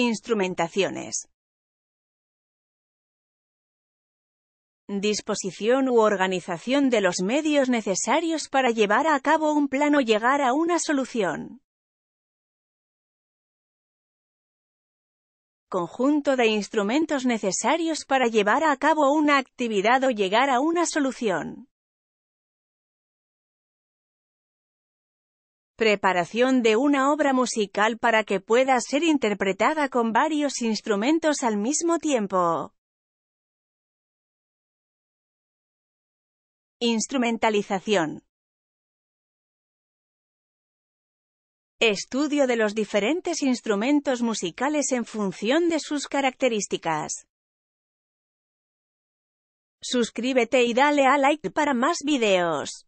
Instrumentaciones. Disposición u organización de los medios necesarios para llevar a cabo un plan o llegar a una solución. Conjunto de instrumentos necesarios para llevar a cabo una actividad o llegar a una solución. Preparación de una obra musical para que pueda ser interpretada con varios instrumentos al mismo tiempo. Instrumentalización. Estudio de los diferentes instrumentos musicales en función de sus características. Suscríbete y dale a like para más videos.